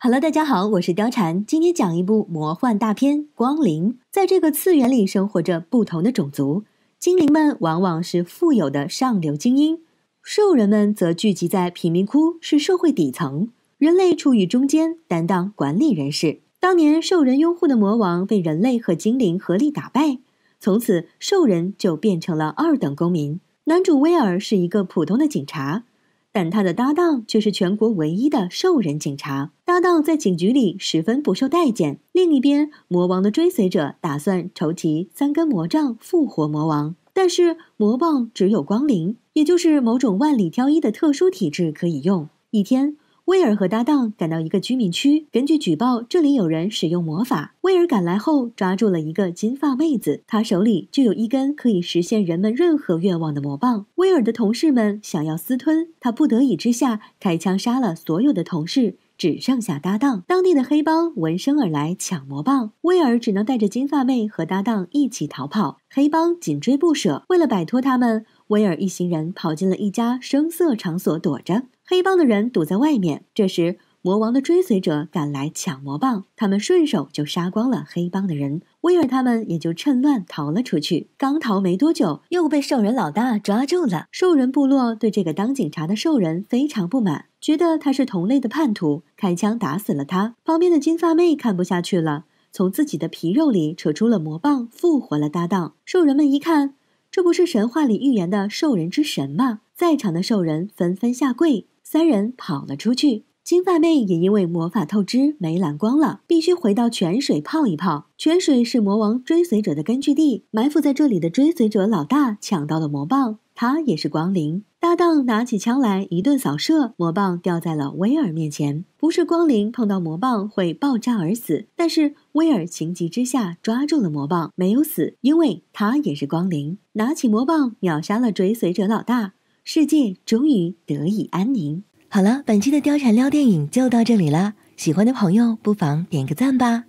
Hello，大家好，我是貂蝉。今天讲一部魔幻大片《光灵》。在这个次元里，生活着不同的种族。精灵们往往是富有的上流精英，兽人们则聚集在贫民窟，是社会底层。人类处于中间，担当管理人士。当年兽人拥护的魔王被人类和精灵合力打败，从此兽人就变成了二等公民。男主威尔是一个普通的警察。但他的搭档却是全国唯一的兽人警察。搭档在警局里十分不受待见。另一边，魔王的追随者打算筹集三根魔杖复活魔王，但是魔棒只有光灵，也就是某种万里挑一的特殊体质可以用。一天。威尔和搭档赶到一个居民区，根据举报，这里有人使用魔法。威尔赶来后，抓住了一个金发妹子，她手里就有一根可以实现人们任何愿望的魔棒。威尔的同事们想要私吞，他不得已之下开枪杀了所有的同事，只剩下搭档。当地的黑帮闻声而来抢魔棒，威尔只能带着金发妹和搭档一起逃跑。黑帮紧追不舍，为了摆脱他们，威尔一行人跑进了一家声色场所躲着。黑帮的人堵在外面，这时魔王的追随者赶来抢魔棒，他们顺手就杀光了黑帮的人。威尔他们也就趁乱逃了出去。刚逃没多久，又被兽人老大抓住了。兽人部落对这个当警察的兽人非常不满，觉得他是同类的叛徒，开枪打死了他。旁边的金发妹看不下去了，从自己的皮肉里扯出了魔棒，复活了搭档。兽人们一看，这不是神话里预言的兽人之神吗？在场的兽人纷纷下跪。三人跑了出去，金发妹也因为魔法透支没蓝光了，必须回到泉水泡一泡。泉水是魔王追随者的根据地，埋伏在这里的追随者老大抢到了魔棒，他也是光灵搭档，拿起枪来一顿扫射，魔棒掉在了威尔面前。不是光灵碰到魔棒会爆炸而死，但是威尔情急之下抓住了魔棒，没有死，因为他也是光灵，拿起魔棒秒杀了追随者老大。世界终于得以安宁。好了，本期的貂蝉撩电影就到这里了。喜欢的朋友不妨点个赞吧。